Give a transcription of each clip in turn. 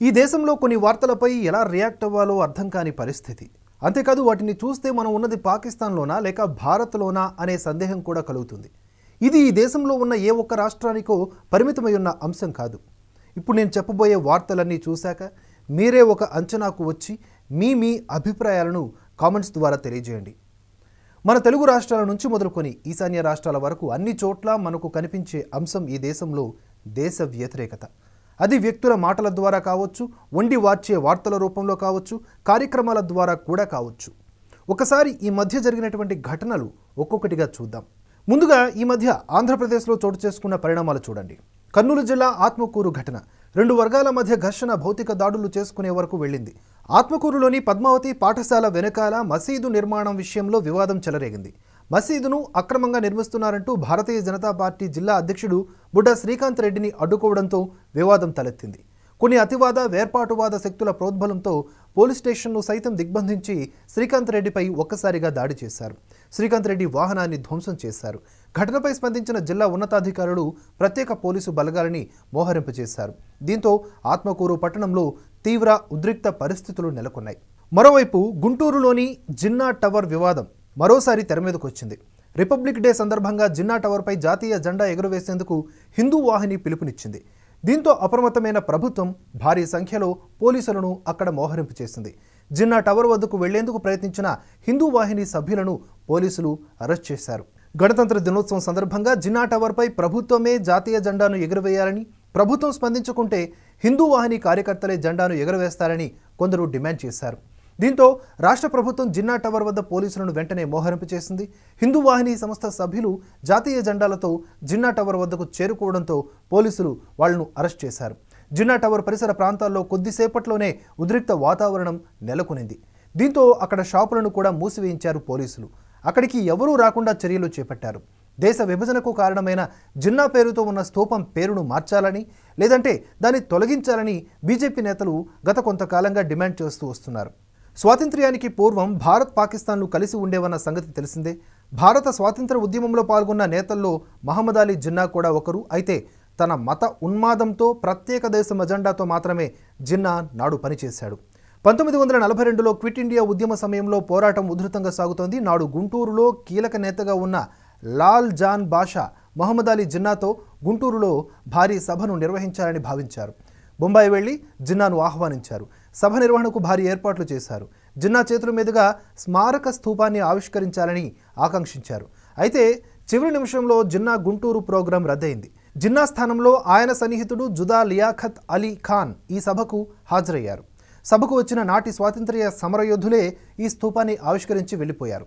ఈ దేశంలో కొన్ని వార్తలపై ఎలా రియాక్ట్ అవ్వాలో అర్థం కాని పరిస్థితి అంతేకాదు వాటిని చూస్తే మనం ఉన్నది పాకిస్తాన్లోనా లేక భారత్లోనా అనే సందేహం కూడా కలుగుతుంది ఇది ఈ దేశంలో ఉన్న ఏ ఒక్క రాష్ట్రానికో పరిమితమై ఉన్న అంశం కాదు ఇప్పుడు నేను చెప్పబోయే వార్తలన్నీ చూశాక మీరే ఒక అంచనాకు వచ్చి మీ మీ అభిప్రాయాలను కామెంట్స్ ద్వారా తెలియజేయండి మన తెలుగు రాష్ట్రాల నుంచి మొదలుకొని ఈశాన్య రాష్ట్రాల వరకు అన్ని చోట్ల మనకు కనిపించే అంశం ఈ దేశంలో దేశ వ్యతిరేకత అది వ్యక్తుల మాటల ద్వారా కావచ్చు వండి వార్చే వార్తల రూపంలో కావచ్చు కార్యక్రమాల ద్వారా కూడా కావచ్చు ఒకసారి ఈ మధ్య జరిగినటువంటి ఘటనలు ఒక్కొక్కటిగా చూద్దాం ముందుగా ఈ మధ్య ఆంధ్రప్రదేశ్లో చోటు చేసుకున్న పరిణామాలు చూడండి కర్నూలు జిల్లా ఆత్మకూరు ఘటన రెండు వర్గాల మధ్య ఘర్షణ భౌతిక దాడులు చేసుకునే వరకు వెళ్ళింది ఆత్మకూరులోని పద్మావతి పాఠశాల వెనకాల మసీదు నిర్మాణం విషయంలో వివాదం చెలరేగింది మసీదును అక్రమంగా నిర్మిస్తున్నారంటూ భారతీయ జనతా పార్టీ జిల్లా అధ్యక్షుడు బుడ్డ శ్రీకాంత్ రెడ్డిని అడ్డుకోవడంతో వివాదం తలెత్తింది కొన్ని అతివాద వేర్పాటువాద శక్తుల ప్రోద్బలంతో పోలీస్ స్టేషన్ను సైతం దిగ్బంధించి శ్రీకాంత్ రెడ్డిపై ఒక్కసారిగా దాడి చేశారు శ్రీకాంత్ రెడ్డి వాహనాన్ని ధ్వంసం చేశారు ఘటనపై స్పందించిన జిల్లా ఉన్నతాధికారులు ప్రత్యేక పోలీసు బలగాలని మోహరింపజేశారు దీంతో ఆత్మకూరు పట్టణంలో తీవ్ర ఉద్రిక్త పరిస్థితులు నెలకొన్నాయి మరోవైపు గుంటూరులోని జిన్నా టవర్ వివాదం మరోసారి తెర మీదకు వచ్చింది రిపబ్లిక్ డే సందర్భంగా జిన్నా టవర్పై జాతీయ జెండా ఎగురవేసేందుకు హిందూ వాహిని పిలుపునిచ్చింది దీంతో అప్రమత్తమైన ప్రభుత్వం భారీ సంఖ్యలో పోలీసులను అక్కడ మోహరింపు చేసింది జిన్నా టవర్ వద్దకు వెళ్లేందుకు ప్రయత్నించిన హిందూ వాహిని సభ్యులను పోలీసులు అరెస్ట్ చేశారు గణతంత్ర దినోత్సవం సందర్భంగా జిన్నా టవర్పై ప్రభుత్వమే జాతీయ జెండాను ఎగురవేయాలని ప్రభుత్వం స్పందించకుంటే హిందూ వాహిని కార్యకర్తలే జెండాను ఎగురవేస్తారని కొందరు డిమాండ్ చేశారు దీంతో రాష్ట్ర ప్రభుత్వం జిన్నా టవర్ వద్ద పోలీసులను వెంటనే మోహరింపు చేసింది హిందూ వాహిని సంస్థ సభ్యులు జాతీయ జెండాలతో జిన్నా టవర్ వద్దకు చేరుకోవడంతో పోలీసులు వాళ్లను అరెస్ట్ చేశారు జిన్నా టవర్ పరిసర ప్రాంతాల్లో కొద్దిసేపట్లోనే ఉద్రిక్త వాతావరణం నెలకొనింది దీంతో అక్కడ షాపులను కూడా మూసివేయించారు పోలీసులు అక్కడికి ఎవరూ రాకుండా చర్యలు చేపట్టారు దేశ విభజనకు కారణమైన జిన్నా పేరుతో ఉన్న స్తూపం పేరును మార్చాలని లేదంటే దాన్ని తొలగించాలని బీజేపీ నేతలు గత కొంతకాలంగా డిమాండ్ చేస్తూ వస్తున్నారు స్వాతంత్ర్యానికి పూర్వం భారత్ పాకిస్తాన్లు కలిసి ఉండేవన్న సంగతి తెలిసిందే భారత స్వాతంత్ర ఉద్యమంలో పాల్గొన్న నేతల్లో మహమ్మద్ అలీ జిన్నా కూడా ఒకరు అయితే తన మత ఉన్మాదంతో ప్రత్యేక దేశం అజెండాతో మాత్రమే జిన్నా నాడు పనిచేశాడు పంతొమ్మిది వందల నలభై రెండులో క్విట్ ఇండియా ఉద్యమ సమయంలో పోరాటం ఉధృతంగా సాగుతోంది నాడు గుంటూరులో కీలక నేతగా ఉన్న లాల్ జాన్ బాషా మహమ్మద్ అలీ జిన్నాతో గుంటూరులో భారీ సభను నిర్వహించాలని భావించారు బొంబాయి వెళ్ళి జిన్నాను ఆహ్వానించారు సభ నిర్వహణకు భారీ ఏర్పాట్లు చేశారు జిన్నా చేతుల మీదుగా స్మారక స్థూపాన్ని ఆవిష్కరించాలని ఆకాంక్షించారు అయితే చివరి నిమిషంలో జిన్నా గుంటూరు ప్రోగ్రాం రద్దయింది జిన్నా స్థానంలో ఆయన సన్నిహితుడు జుదా లియాఖత్ అలీ ఖాన్ ఈ సభకు హాజరయ్యారు సభకు వచ్చిన నాటి స్వాతంత్ర్య సమరయోధులే ఈ స్థూపాన్ని ఆవిష్కరించి వెళ్ళిపోయారు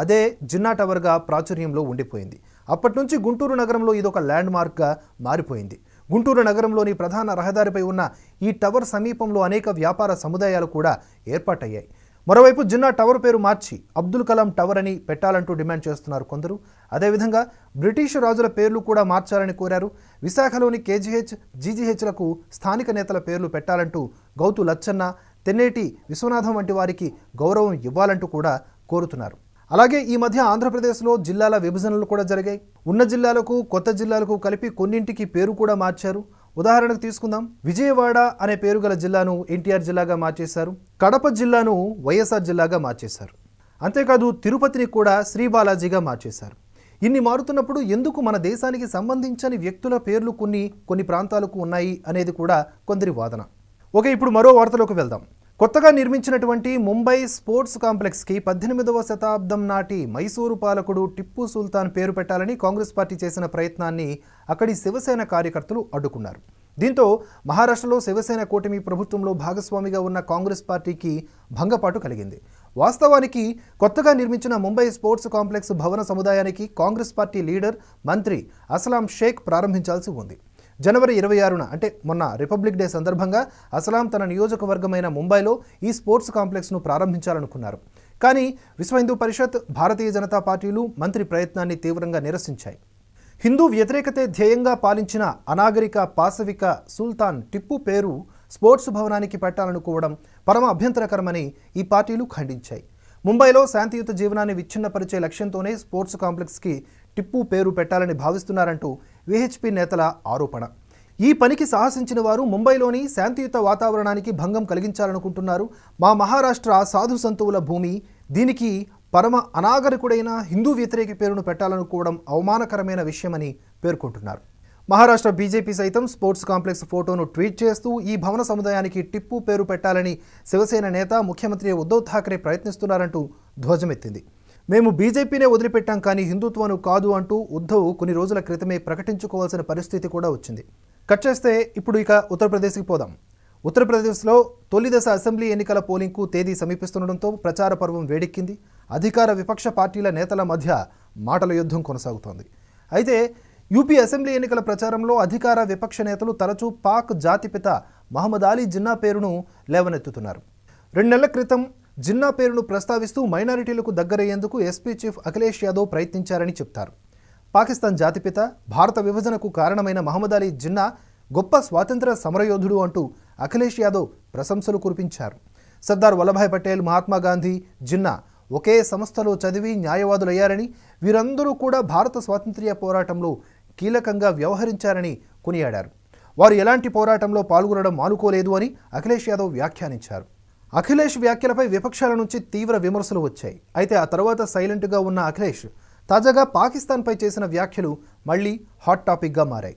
అదే జిన్నా టవర్గా ప్రాచుర్యంలో ఉండిపోయింది అప్పటి నుంచి గుంటూరు నగరంలో ఇదొక ల్యాండ్ మార్క్గా మారిపోయింది గుంటూరు నగరంలోని ప్రధాన రహదారిపై ఉన్న ఈ టవర్ సమీపంలో అనేక వ్యాపార సముదాయాలు కూడా ఏర్పాటయ్యాయి మరోవైపు జిన్నా టవర్ పేరు మార్చి అబ్దుల్ కలాం టవర్ అని పెట్టాలంటూ డిమాండ్ చేస్తున్నారు కొందరు అదేవిధంగా బ్రిటిష్ రాజుల పేర్లు కూడా మార్చాలని కోరారు విశాఖలోని కేజీహెచ్ జీజీహెచ్లకు స్థానిక నేతల పేర్లు పెట్టాలంటూ గౌతు లచ్చన్న తెన్నేటి విశ్వనాథం వంటి వారికి గౌరవం ఇవ్వాలంటూ కూడా కోరుతున్నారు అలాగే ఈ మధ్య ఆంధ్రప్రదేశ్లో జిల్లాల విభజనలు కూడా జరిగాయి ఉన్న జిల్లాలకు కొత్త జిల్లాలకు కలిపి కొన్నింటికి పేరు కూడా మార్చారు ఉదాహరణకు తీసుకుందాం విజయవాడ అనే పేరు గల జిల్లాను ఎన్టీఆర్ జిల్లాగా మార్చేశారు కడప జిల్లాను వైఎస్ఆర్ జిల్లాగా మార్చేశారు అంతేకాదు తిరుపతిని కూడా శ్రీ బాలాజీగా మార్చేశారు ఇన్ని మారుతున్నప్పుడు ఎందుకు మన దేశానికి సంబంధించని వ్యక్తుల పేర్లు కొన్ని కొన్ని ప్రాంతాలకు ఉన్నాయి అనేది కూడా కొందరి వాదన ఓకే ఇప్పుడు మరో వార్తలోకి వెళ్దాం కొత్తగా నిర్మించినటువంటి ముంబై స్పోర్ట్స్ కాంప్లెక్స్కి పద్దెనిమిదవ శతాబ్దం నాటి మైసూరు పాలకుడు టిప్పు సుల్తాన్ పేరు పెట్టాలని కాంగ్రెస్ పార్టీ చేసిన ప్రయత్నాన్ని అక్కడి శివసేన కార్యకర్తలు అడ్డుకున్నారు దీంతో మహారాష్ట్రలో శివసేన కూటమి ప్రభుత్వంలో భాగస్వామిగా ఉన్న కాంగ్రెస్ పార్టీకి భంగపాటు కలిగింది వాస్తవానికి కొత్తగా నిర్మించిన ముంబై స్పోర్ట్స్ కాంప్లెక్స్ భవన సముదాయానికి కాంగ్రెస్ పార్టీ లీడర్ మంత్రి అస్లాం షేక్ ప్రారంభించాల్సి ఉంది జనవరి ఇరవై ఆరున అంటే మొన్న రిపబ్లిక్ డే సందర్భంగా అసలాం తన నియోజకవర్గమైన ముంబైలో ఈ స్పోర్ట్స్ కాంప్లెక్స్ను ప్రారంభించాలనుకున్నారు కానీ విశ్వ హిందూ పరిషత్ భారతీయ జనతా పార్టీలు మంత్రి ప్రయత్నాన్ని తీవ్రంగా నిరసించాయి హిందూ వ్యతిరేకతే ధ్యేయంగా పాలించిన అనాగరిక పాశవిక సుల్తాన్ టిప్పు పేరు స్పోర్ట్స్ భవనానికి పెట్టాలనుకోవడం పరమ అభ్యంతరకరమని ఈ పార్టీలు ఖండించాయి ముంబైలో శాంతియుత జీవనాన్ని విచ్ఛిన్నపరిచే లక్ష్యంతోనే స్పోర్ట్స్ కాంప్లెక్స్కి టిప్పు పేరు పెట్టాలని భావిస్తున్నారంటూ విహెచ్పి నేతల ఆరోపణ ఈ పనికి సాహసించిన వారు ముంబైలోని శాంతియుత వాతావరణానికి భంగం కలిగించాలనుకుంటున్నారు మా మహారాష్ట్ర సాధు సంతువుల భూమి దీనికి పరమ అనాగరికుడైన హిందూ వ్యతిరేక పేరును పెట్టాలనుకోవడం అవమానకరమైన విషయమని పేర్కొంటున్నారు మహారాష్ట్ర బీజేపీ సైతం స్పోర్ట్స్ కాంప్లెక్స్ ఫోటోను ట్వీట్ చేస్తూ ఈ భవన సముదాయానికి టిప్పు పేరు పెట్టాలని శివసేన నేత ముఖ్యమంత్రి ఉద్దవ్ థాక్రే ప్రయత్నిస్తున్నారంటూ ధ్వజమెత్తింది మేము బీజేపీనే వదిలిపెట్టాం కానీ హిందుత్వాను కాదు అంటూ ఉద్ధవ్ కొన్ని రోజుల క్రితమే ప్రకటించుకోవాల్సిన పరిస్థితి కూడా వచ్చింది కట్ చేస్తే ఇప్పుడు ఇక ఉత్తరప్రదేశ్కి పోదాం ఉత్తరప్రదేశ్లో తొలి దశ అసెంబ్లీ ఎన్నికల పోలింగ్కు తేదీ సమీపిస్తుండటంతో ప్రచార పర్వం వేడెక్కింది అధికార విపక్ష పార్టీల నేతల మధ్య మాటల యుద్ధం కొనసాగుతోంది అయితే యూపీ అసెంబ్లీ ఎన్నికల ప్రచారంలో అధికార విపక్ష నేతలు తరచూ పాక్ జాతిపిత మహమ్మద్ అలీ జిన్నా పేరును లేవనెత్తుతున్నారు రెండు నెలల క్రితం జిన్నా పేరును ప్రస్తావిస్తూ మైనారిటీలకు దగ్గరయ్యేందుకు ఎస్పీ చీఫ్ అఖిలేష్ యాదవ్ ప్రయత్నించారని చెప్తారు పాకిస్తాన్ జాతిపిత భారత విభజనకు కారణమైన మహమ్మద్ అలీ జిన్నా గొప్ప స్వాతంత్ర సమరయోధుడు అంటూ అఖిలేష్ యాదవ్ ప్రశంసలు కురిపించారు సర్దార్ వల్లభాయ్ పటేల్ మహాత్మా గాంధీ జిన్నా ఒకే సంస్థలో చదివి న్యాయవాదులయ్యారని వీరందరూ కూడా భారత స్వాతంత్ర్య పోరాటంలో కీలకంగా వ్యవహరించారని కొనియాడారు వారు ఎలాంటి పోరాటంలో పాల్గొనడం మానుకోలేదు అని అఖిలేష్ యాదవ్ వ్యాఖ్యానించారు అఖిలేష్ వ్యాఖ్యలపై విపక్షాల నుంచి తీవ్ర విమర్శలు వచ్చాయి అయితే ఆ తర్వాత సైలెంట్గా ఉన్న అఖిలేష్ తాజాగా పాకిస్తాన్పై చేసిన వ్యాఖ్యలు మళ్లీ హాట్ టాపిక్గా మారాయి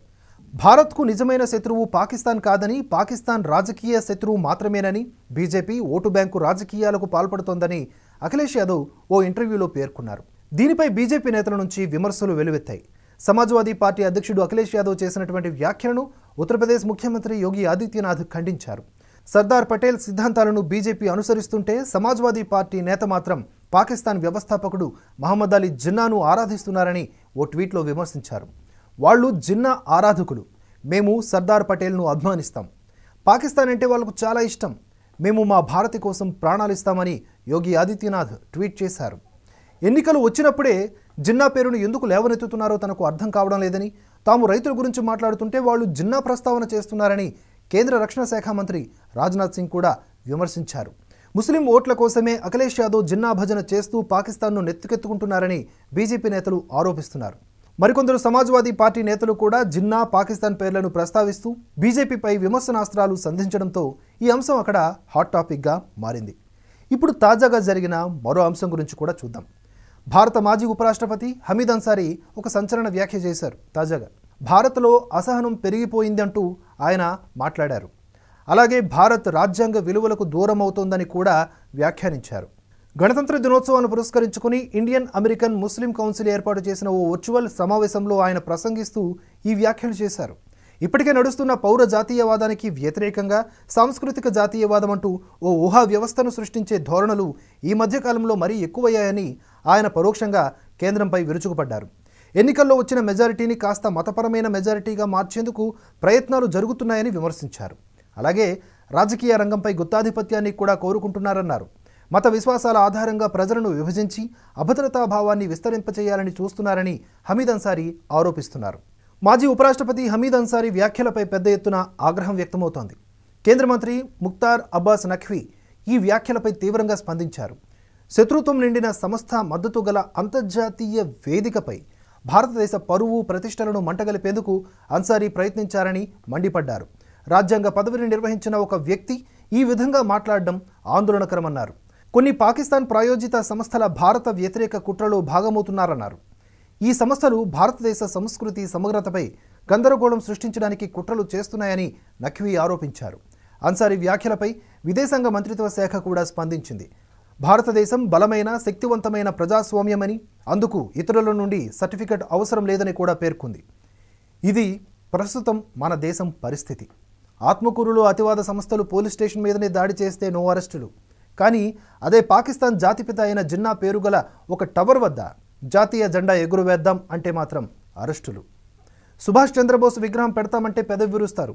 భారత్కు నిజమైన శత్రువు పాకిస్తాన్ కాదని పాకిస్తాన్ రాజకీయ శత్రువు మాత్రమేనని బీజేపీ ఓటు బ్యాంకు రాజకీయాలకు పాల్పడుతోందని అఖిలేష్ యాదవ్ ఓ ఇంటర్వ్యూలో పేర్కొన్నారు దీనిపై బీజేపీ నేతల నుంచి విమర్శలు వెలువెత్తాయి సమాజ్వాదీ పార్టీ అధ్యక్షుడు అఖిలేష్ యాదవ్ చేసినటువంటి వ్యాఖ్యలను ఉత్తరప్రదేశ్ ముఖ్యమంత్రి యోగి ఆదిత్యనాథ్ ఖండించారు సర్దార్ పటేల్ సిద్ధాంతాలను బీజేపీ అనుసరిస్తుంటే సమాజ్వాదీ పార్టీ నేత మాత్రం పాకిస్తాన్ వ్యవస్థాపకుడు మహమ్మద్ అలీ జిన్నాను ఆరాధిస్తున్నారని ఓ ట్వీట్లో విమర్శించారు వాళ్ళు జిన్నా ఆరాధకులు మేము సర్దార్ పటేల్ను అభిమానిస్తాం పాకిస్తాన్ అంటే వాళ్ళకు చాలా ఇష్టం మేము మా భారతి కోసం ప్రాణాలిస్తామని యోగి ఆదిత్యనాథ్ ట్వీట్ చేశారు ఎన్నికలు వచ్చినప్పుడే జిన్నా పేరును ఎందుకు లేవనెత్తుతున్నారో తనకు అర్థం కావడం లేదని తాము రైతుల గురించి మాట్లాడుతుంటే వాళ్ళు జిన్నా ప్రస్తావన చేస్తున్నారని కేంద్ర రక్షణ శాఖ మంత్రి రాజ్నాథ్ సింగ్ కూడా విమర్శించారు ముస్లిం ఓట్ల కోసమే అఖిలేష్ యాదవ్ జిన్నా భజన చేస్తూ పాకిస్తాన్ను నెత్తుకెత్తుకుంటున్నారని బీజేపీ నేతలు ఆరోపిస్తున్నారు మరికొందరు సమాజ్వాదీ పార్టీ నేతలు కూడా జిన్నా పాకిస్తాన్ పేర్లను ప్రస్తావిస్తూ బీజేపీపై విమర్శనాస్త్రాలు సంధించడంతో ఈ అంశం అక్కడ హాట్ టాపిక్గా మారింది ఇప్పుడు తాజాగా జరిగిన మరో అంశం గురించి కూడా చూద్దాం భారత మాజీ ఉపరాష్ట్రపతి హమీద్ అన్సారీ ఒక సంచలన వ్యాఖ్య చేశారు తాజాగా భారత్లో అసహనం పెరిగిపోయిందంటూ ఆయన మాట్లాడారు అలాగే భారత్ రాజ్యాంగ విలువలకు దూరం అవుతోందని కూడా వ్యాఖ్యానించారు గణతంత్ర దినోత్సవాన్ని పురస్కరించుకుని ఇండియన్ అమెరికన్ ముస్లిం కౌన్సిల్ ఏర్పాటు చేసిన ఓ వర్చువల్ సమావేశంలో ఆయన ప్రసంగిస్తూ ఈ వ్యాఖ్యలు చేశారు ఇప్పటికే నడుస్తున్న పౌర జాతీయవాదానికి వ్యతిరేకంగా సాంస్కృతిక జాతీయవాదం అంటూ ఓ ఊహా వ్యవస్థను సృష్టించే ధోరణులు ఈ మధ్యకాలంలో మరీ ఎక్కువయ్యాయని ఆయన పరోక్షంగా కేంద్రంపై విరుచుకుపడ్డారు ఎన్నికల్లో వచ్చిన మెజారిటీని కాస్త మతపరమైన మెజారిటీగా మార్చేందుకు ప్రయత్నాలు జరుగుతున్నాయని విమర్శించారు అలాగే రాజకీయ రంగంపై గుత్తాధిపత్యాన్ని కూడా కోరుకుంటున్నారన్నారు మత విశ్వాసాల ఆధారంగా ప్రజలను విభజించి అభద్రతాభావాన్ని విస్తరింపచేయాలని చూస్తున్నారని హమీద్ అన్సారీ ఆరోపిస్తున్నారు మాజీ ఉపరాష్ట్రపతి హమీద్ అన్సారీ వ్యాఖ్యలపై పెద్ద ఎత్తున ఆగ్రహం వ్యక్తమవుతోంది కేంద్ర మంత్రి ముక్తార్ అబ్బాస్ నఖ్వీ ఈ వ్యాఖ్యలపై తీవ్రంగా స్పందించారు శత్రుత్వం నిండిన సంస్థ మద్దతు గల అంతర్జాతీయ వేదికపై భారతదేశ పరువు ప్రతిష్టలను మంటగలిపేందుకు అన్సారీ ప్రయత్నించారని మండిపడ్డారు రాజ్యాంగ పదవిని నిర్వహించిన ఒక వ్యక్తి ఈ విధంగా మాట్లాడడం ఆందోళనకరమన్నారు కొన్ని పాకిస్తాన్ ప్రాయోజిత సంస్థల భారత వ్యతిరేక కుట్రలో భాగమవుతున్నారన్నారు ఈ సంస్థలు భారతదేశ సంస్కృతి సమగ్రతపై గందరగోళం సృష్టించడానికి కుట్రలు చేస్తున్నాయని నఖ్వీ ఆరోపించారు అన్సారీ వ్యాఖ్యలపై విదేశాంగ మంత్రిత్వ శాఖ కూడా స్పందించింది భారతదేశం బలమైన శక్తివంతమైన ప్రజాస్వామ్యమని అందుకు ఇతరుల నుండి సర్టిఫికెట్ అవసరం లేదని కూడా పేర్కొంది ఇది ప్రస్తుతం మన దేశం పరిస్థితి ఆత్మకూరులో అతివాద సంస్థలు పోలీస్ స్టేషన్ మీదనే దాడి చేస్తే నో అరెస్టులు కానీ అదే పాకిస్తాన్ జాతిపిత అయిన జిన్నా పేరుగల ఒక టవర్ వద్ద జాతీయ జెండా ఎగురువేద్దాం అంటే మాత్రం అరెస్టులు సుభాష్ చంద్రబోస్ విగ్రహం పెడతామంటే పెదవి విరుస్తారు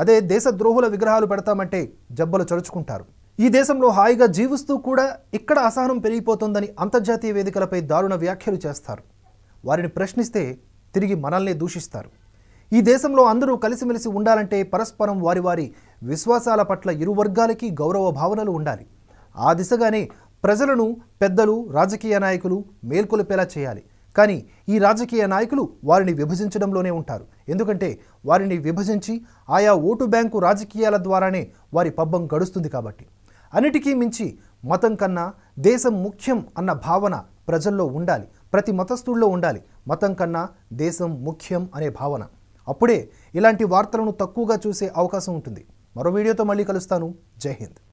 అదే దేశద్రోహుల విగ్రహాలు పెడతామంటే జబ్బలు చరుచుకుంటారు ఈ దేశంలో హాయిగా జీవిస్తూ కూడా ఇక్కడ అసహనం పెరిగిపోతుందని అంతర్జాతీయ వేదికలపై దారుణ వ్యాఖ్యలు చేస్తారు వారిని ప్రశ్నిస్తే తిరిగి మనల్నే దూషిస్తారు ఈ దేశంలో అందరూ కలిసిమెలిసి ఉండాలంటే పరస్పరం వారి వారి విశ్వాసాల పట్ల ఇరు వర్గాలకి గౌరవ భావనలు ఉండాలి ఆ దిశగానే ప్రజలను పెద్దలు రాజకీయ నాయకులు మేల్కొలిపేలా చేయాలి కానీ ఈ రాజకీయ నాయకులు వారిని విభజించడంలోనే ఉంటారు ఎందుకంటే వారిని విభజించి ఆయా ఓటు బ్యాంకు రాజకీయాల ద్వారానే వారి పబ్బం గడుస్తుంది కాబట్టి అన్నిటికీ మించి మతం కన్నా దేశం ముఖ్యం అన్న భావన ప్రజల్లో ఉండాలి ప్రతి మతస్థుల్లో ఉండాలి మతం కన్నా దేశం ముఖ్యం అనే భావన అప్పుడే ఇలాంటి వార్తలను తక్కువగా చూసే అవకాశం ఉంటుంది మరో వీడియోతో మళ్ళీ కలుస్తాను జై హింద్